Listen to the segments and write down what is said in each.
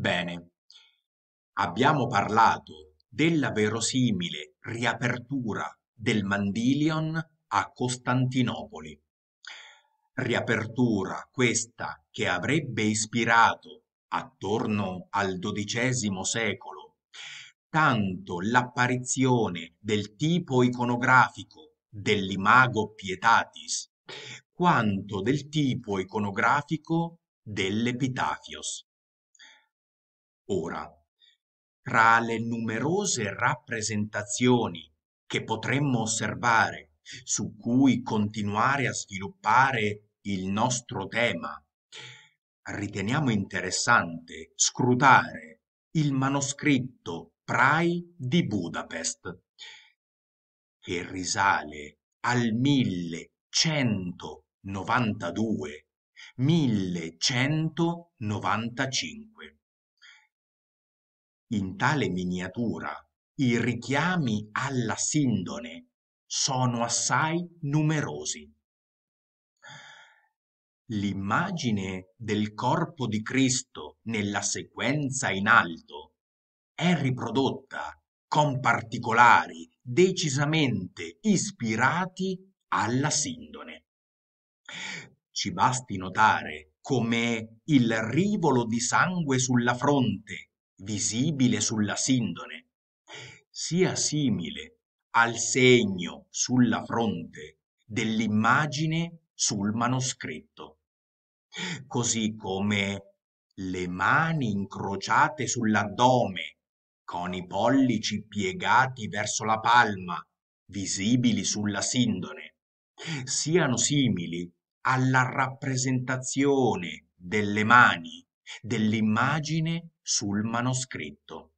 Bene, abbiamo parlato della verosimile riapertura del Mandilion a Costantinopoli. Riapertura questa che avrebbe ispirato, attorno al XII secolo, tanto l'apparizione del tipo iconografico dell'imago Pietatis, quanto del tipo iconografico dell'Epitafios. Ora, tra le numerose rappresentazioni che potremmo osservare, su cui continuare a sviluppare il nostro tema, riteniamo interessante scrutare il manoscritto Prai di Budapest, che risale al 1192-1195 in tale miniatura i richiami alla sindone sono assai numerosi. L'immagine del corpo di Cristo nella sequenza in alto è riprodotta con particolari decisamente ispirati alla sindone. Ci basti notare come il rivolo di sangue sulla fronte visibile sulla sindone, sia simile al segno sulla fronte dell'immagine sul manoscritto, così come le mani incrociate sull'addome, con i pollici piegati verso la palma, visibili sulla sindone, siano simili alla rappresentazione delle mani dell'immagine sul manoscritto.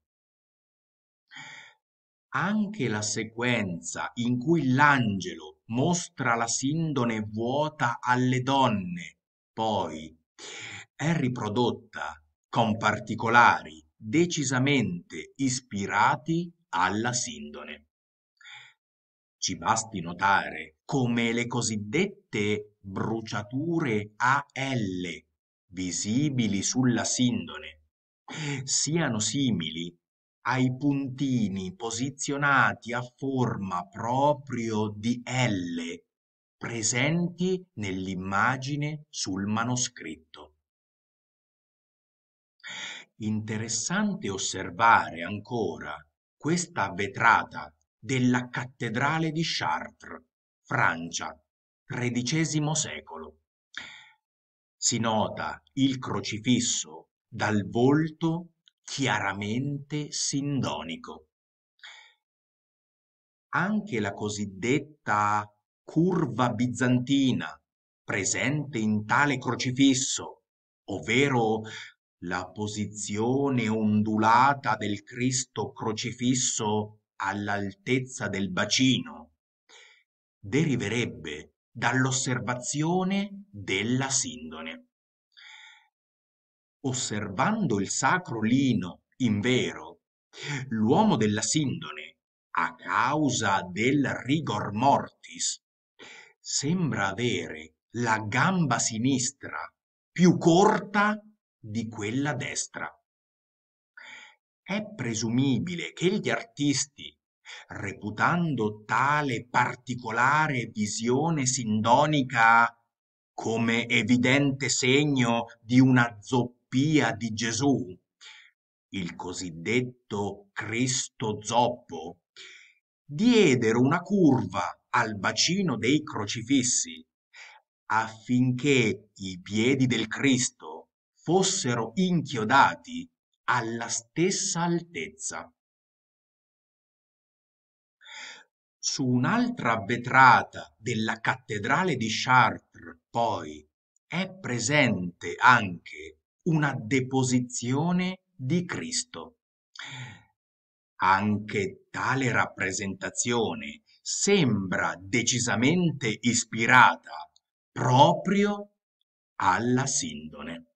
Anche la sequenza in cui l'angelo mostra la sindone vuota alle donne, poi, è riprodotta con particolari decisamente ispirati alla sindone. Ci basti notare come le cosiddette bruciature a L visibili sulla sindone, siano simili ai puntini posizionati a forma proprio di L presenti nell'immagine sul manoscritto. Interessante osservare ancora questa vetrata della cattedrale di Chartres, Francia, XIII secolo si nota il crocifisso dal volto chiaramente sindonico. Anche la cosiddetta curva bizantina presente in tale crocifisso, ovvero la posizione ondulata del Cristo crocifisso all'altezza del bacino, deriverebbe dall'osservazione della sindone. Osservando il sacro lino, in vero, l'uomo della sindone, a causa del rigor mortis, sembra avere la gamba sinistra più corta di quella destra. È presumibile che gli artisti reputando tale particolare visione sindonica come evidente segno di una zoppia di Gesù, il cosiddetto Cristo zoppo, diedero una curva al bacino dei crocifissi affinché i piedi del Cristo fossero inchiodati alla stessa altezza. su un'altra vetrata della cattedrale di Chartres, poi, è presente anche una deposizione di Cristo. Anche tale rappresentazione sembra decisamente ispirata proprio alla Sindone.